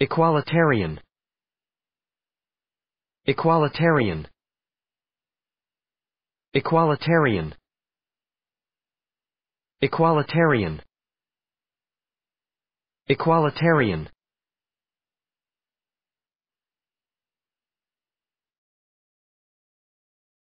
Equalitarian. Equalitarian. Equalitarian. Equalitarian. Equalitarian.